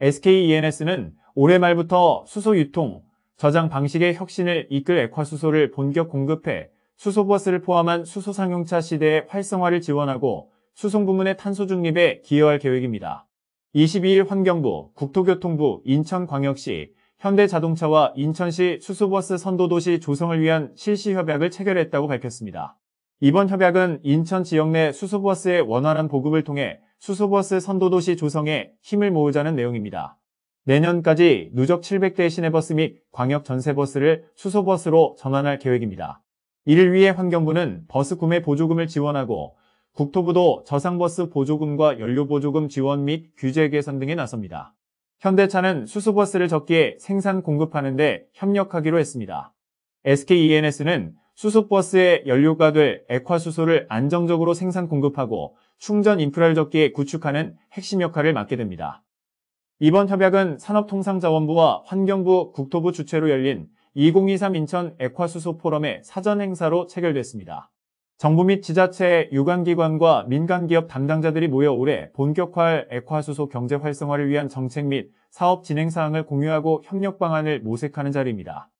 SKENS는 올해 말부터 수소 유통, 저장 방식의 혁신을 이끌 액화수소를 본격 공급해 수소버스를 포함한 수소상용차 시대의 활성화를 지원하고 수송 부문의 탄소 중립에 기여할 계획입니다. 22일 환경부, 국토교통부, 인천광역시, 현대자동차와 인천시 수소버스 선도도시 조성을 위한 실시협약을 체결했다고 밝혔습니다. 이번 협약은 인천 지역 내 수소버스의 원활한 보급을 통해 수소버스 선도도시 조성에 힘을 모으자는 내용입니다. 내년까지 누적 7 0 0대 시내버스 및 광역 전세버스를 수소버스로 전환할 계획입니다. 이를 위해 환경부는 버스 구매 보조금을 지원하고 국토부도 저상버스 보조금과 연료보조금 지원 및 규제 개선 등에 나섭니다. 현대차는 수소버스를 적게 생산 공급하는 데 협력하기로 했습니다. SKENS는 수소버스의 연료가 될 액화수소를 안정적으로 생산 공급하고 충전 인프라를 적기에 구축하는 핵심 역할을 맡게 됩니다. 이번 협약은 산업통상자원부와 환경부, 국토부 주최로 열린 2023 인천 액화수소 포럼의 사전 행사로 체결됐습니다. 정부 및 지자체의 유관기관과 민간기업 담당자들이 모여 올해 본격화할 액화수소 경제 활성화를 위한 정책 및 사업 진행 사항을 공유하고 협력 방안을 모색하는 자리입니다.